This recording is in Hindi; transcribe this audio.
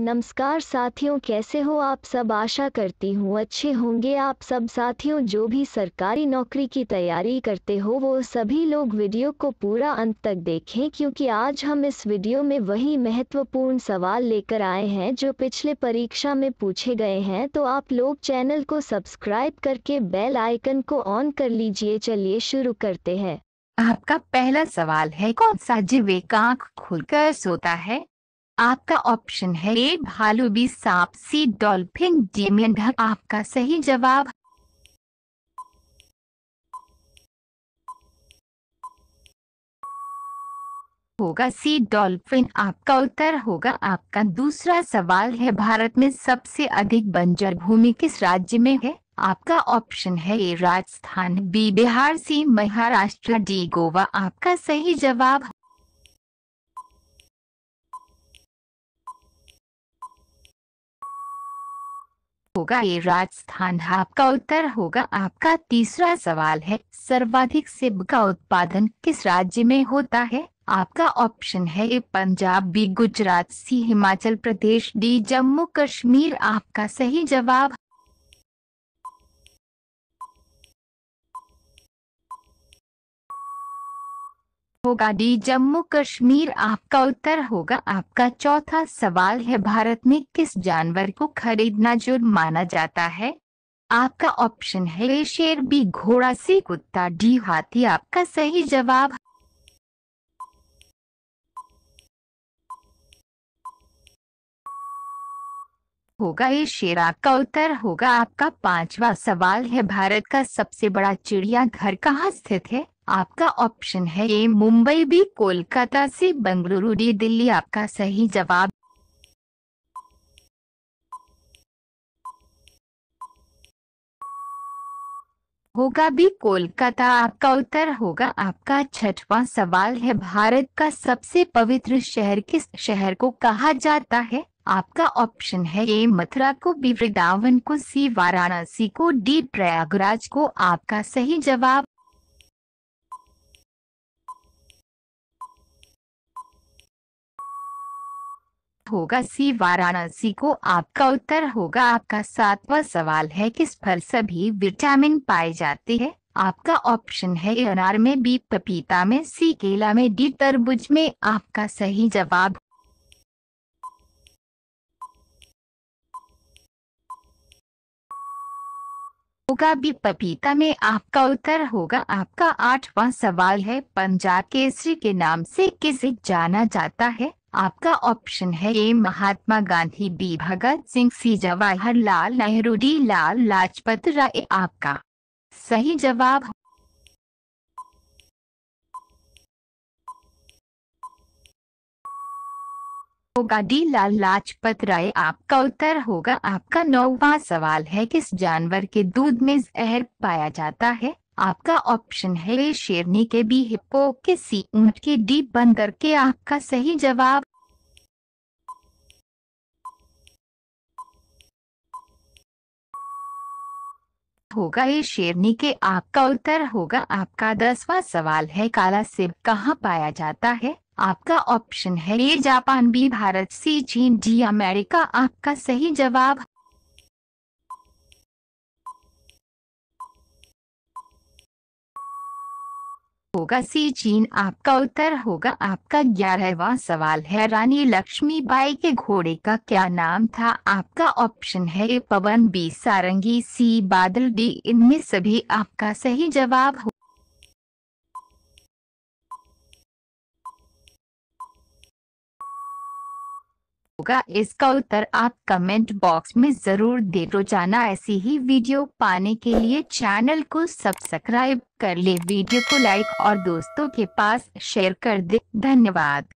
नमस्कार साथियों कैसे हो आप सब आशा करती हूँ अच्छे होंगे आप सब साथियों जो भी सरकारी नौकरी की तैयारी करते हो वो सभी लोग वीडियो को पूरा अंत तक देखें क्योंकि आज हम इस वीडियो में वही महत्वपूर्ण सवाल लेकर आए हैं जो पिछले परीक्षा में पूछे गए हैं तो आप लोग चैनल को सब्सक्राइब करके बेल आइकन को ऑन कर लीजिए चलिए शुरू करते हैं आपका पहला सवाल है कौन सा जीवे का आँख खुलकर सोता है आपका ऑप्शन है ए भालू बी सांप सी डॉल्फिन डी मेंढक आपका सही जवाब होगा सी डॉल्फिन आपका उत्तर होगा आपका दूसरा सवाल है भारत में सबसे अधिक बंजर भूमि किस राज्य में है आपका ऑप्शन है A Rajasthan B Bihar C Maharashtra D Goa आपका सही जवाब होगा ये राजस्थान आपका उत्तर होगा आपका तीसरा सवाल है सर्वाधिक सेब का उत्पादन किस राज्य में होता है आपका ऑप्शन है A Punjab B Gujarat C Himachal Pradesh D Jammu Kashmir आपका सही जवाब होगा डी जम्मू कश्मीर आपका उत्तर होगा आपका चौथा सवाल है भारत में किस जानवर को खरीदना जुर्म माना जाता है आपका ऑप्शन है ए शेर बी घोड़ा सी कुत्ता डी हाथी आपका सही जवाब होगा ये शेर आपका उत्तर होगा आपका पांचवा सवाल है भारत का सबसे बड़ा चिड़िया घर कहाँ स्थित है आपका ऑप्शन है ए मुंबई बी कोलकाता से बंगलुरु डी दिल्ली आपका सही जवाब होगा भी कोलकाता आपका उत्तर होगा आपका छठवां सवाल है भारत का सबसे पवित्र शहर किस शहर को कहा जाता है आपका ऑप्शन है ए मथुरा को बी वृंदावन को सी वाराणसी को डी प्रयागराज को आपका सही जवाब होगा सी वाराणसी को आपका उत्तर होगा आपका सातवां सवाल है किस फल सभी विटामिन पाए जाते हैं आपका ऑप्शन है ए अनार में बी पपीता में सी केला में डी तरबूज में आपका सही जवाब होगा भी पपीता में आपका उत्तर होगा आपका आठवां सवाल है पंजाब केसरी के नाम से किसे जाना जाता है आपका ऑप्शन है A Mahatma Gandhi B Bhagat Singh C Jawaharlal Nehru D Lala Lajpat Rai आपका सही जवाब होगा डी लाल लाजपत राय आपका उत्तर होगा आपका नौवा सवाल है किस जानवर के दूध में जहर पाया जाता है आपका ऑप्शन है शेरनी के बी हिप्पो के सी ऊंट के डी बंदर के आपका सही जवाब होगा ये शेरनी के आपका उत्तर होगा आपका दसवां सवाल है काला सेब कहाँ पाया जाता है आपका ऑप्शन है A Japan B Bharat C चीन डी अमेरिका आपका सही जवाब होगा सी चीन आपका उत्तर होगा आपका ग्यारहवा सवाल है रानी लक्ष्मी बाई के घोड़े का क्या नाम था आपका ऑप्शन है ए पवन बी सारंगी सी बादल डी इनमें सभी आपका सही जवाब हो होगा इसका उत्तर आप कमेंट बॉक्स में जरूर दे रोजाना ऐसी ही वीडियो पाने के लिए चैनल को सब्सक्राइब कर ले वीडियो को लाइक और दोस्तों के पास शेयर कर दे धन्यवाद